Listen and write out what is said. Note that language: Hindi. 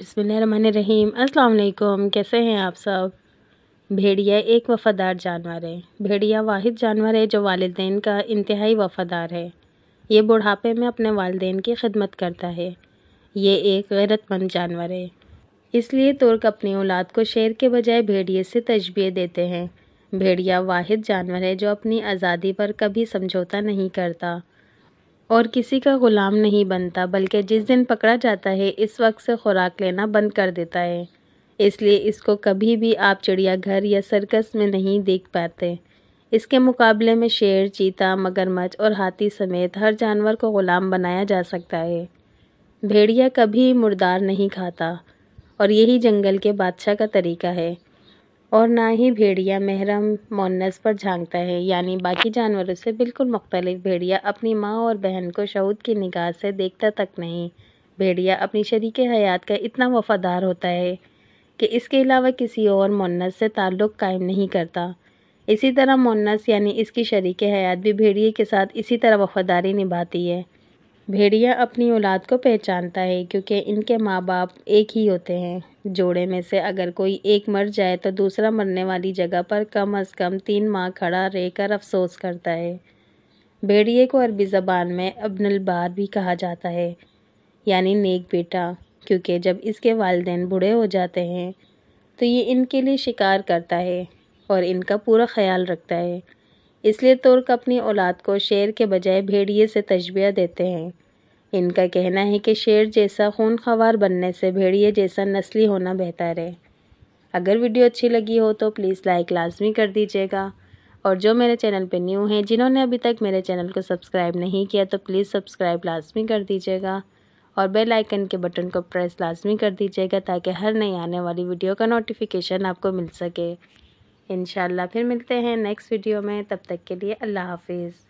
बसमीम अल्लाम कैसे हैं आप सब भेड़िया एक वफ़ादार जानवर है भेड़िया वाहिद जानवर है जो वालदे का इंतहाई वफ़ादार है ये बुढ़ापे में अपने वालदेन की खिदमत करता है ये एक गैरतमंद जानवर है इसलिए तुर्क अपनी औलाद को शेर के बजाय भेड़िए से तशबीह देते हैं भेड़िया वाहिद जानवर है जो अपनी आज़ादी पर कभी समझौता नहीं करता और किसी का गुलाम नहीं बनता बल्कि जिस दिन पकड़ा जाता है इस वक्त से खुराक लेना बंद कर देता है इसलिए इसको कभी भी आप चिड़ियाघर या सर्कस में नहीं देख पाते इसके मुकाबले में शेर चीता मगरमच्छ और हाथी समेत हर जानवर को ग़ुलाम बनाया जा सकता है भेड़िया कभी मुर्दार नहीं खाता और यही जंगल के बादशाह का तरीका है और ना ही भेड़िया महरम मोनस पर झांकता है यानी बाकी जानवरों से बिल्कुल मुख्तलिफ भेड़िया अपनी माँ और बहन को शहूद की निगाह से देखता तक नहीं भेड़िया अपनी शरीक हयात का इतना वफ़ादार होता है कि इसके अलावा किसी और मोनस से ताल्लुक़ कायम नहीं करता इसी तरह मोनस यानी इसकी शरीक हयात भी भेड़िए के साथ इसी तरह वफ़ादारी निभाती है भेड़िया अपनी औलाद को पहचानता है क्योंकि इनके माँ बाप एक ही होते हैं जोड़े में से अगर कोई एक मर जाए तो दूसरा मरने वाली जगह पर कम अज़ कम तीन माह खड़ा रहकर अफसोस करता है भेड़िए को अरबी ज़बान में अबनलबार भी कहा जाता है यानी नेक बेटा क्योंकि जब इसके वालदेन बूढ़े हो जाते हैं तो ये इनके लिए शिकार करता है और इनका पूरा ख्याल रखता है इसलिए तुर्क अपनी औलाद को शेर के बजाय भेड़िए से तजबिया देते हैं इनका कहना है कि शेर जैसा खून खवार बनने से भेड़िए जैसा नस्ली होना बेहतर है अगर वीडियो अच्छी लगी हो तो प्लीज़ लाइक लाजमी कर दीजिएगा और जो मेरे चैनल पर न्यू हैं जिन्होंने अभी तक मेरे चैनल को सब्सक्राइब नहीं किया तो प्लीज़ सब्सक्राइब लाजमी कर दीजिएगा और बेल आइकन के बटन को प्रेस लाजमी कर दीजिएगा ताकि हर नई आने वाली वीडियो का नोटिफिकेशन आपको मिल सके इनशाला फिर मिलते हैं नेक्स्ट वीडियो में तब तक के लिए अल्लाह हाफिज़